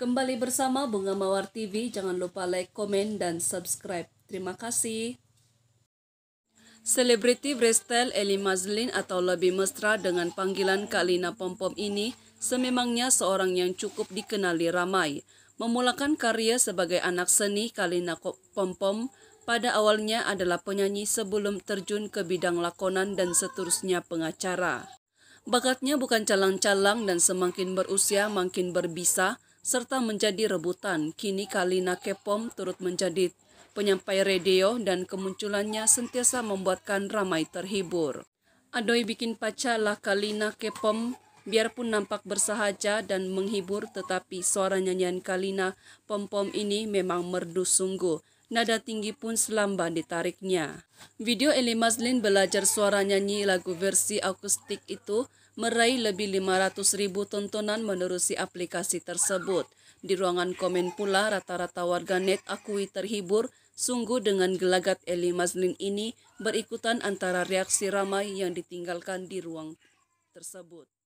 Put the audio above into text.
Kembali bersama Bunga Mawar TV. Jangan lupa like, komen, dan subscribe. Terima kasih. Selebriti Brestel Eli Mazlin atau lebih mesra dengan panggilan Kalina Pompom ini sememangnya seorang yang cukup dikenali ramai. Memulakan karya sebagai anak seni Kalina Pompom pada awalnya adalah penyanyi sebelum terjun ke bidang lakonan dan seterusnya pengacara. Bakatnya bukan calang-calang dan semakin berusia makin berbisa, serta menjadi rebutan. Kini Kalina Kepom turut menjadi penyampai radio dan kemunculannya sentiasa membuatkan ramai terhibur. Adoi bikin pacalah Kalina Kepom biarpun nampak bersahaja dan menghibur tetapi suara nyanyian Kalina Pom Pom ini memang merdu sungguh nada tinggi pun selamban ditariknya. Video Eli Mazlin belajar suara nyanyi lagu versi akustik itu meraih lebih 500 ribu tontonan menerusi aplikasi tersebut. Di ruangan komen pula rata-rata warganet akui terhibur sungguh dengan gelagat Eli Mazlin ini berikutan antara reaksi ramai yang ditinggalkan di ruang tersebut.